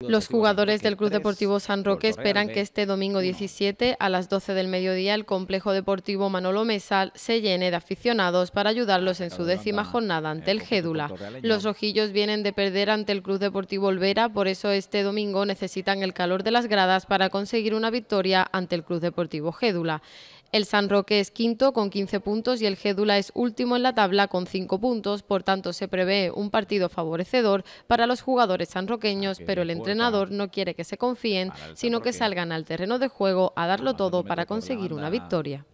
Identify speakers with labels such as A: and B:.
A: Los jugadores del Club Deportivo San Roque esperan que este domingo 17 a las 12 del mediodía el complejo deportivo Manolo Mesal se llene de aficionados para ayudarlos en su décima jornada ante el Gédula. Los rojillos vienen de perder ante el Club Deportivo Olvera, por eso este domingo necesitan el calor de las gradas para conseguir una victoria ante el Club Deportivo Gédula. El San Roque es quinto con 15 puntos y el Gédula es último en la tabla con 5 puntos, por tanto se prevé un partido favorecedor para los jugadores sanroqueños, ah, pero el entrenador no quiere que se confíen, sino que salgan al terreno de juego a darlo todo para conseguir una victoria.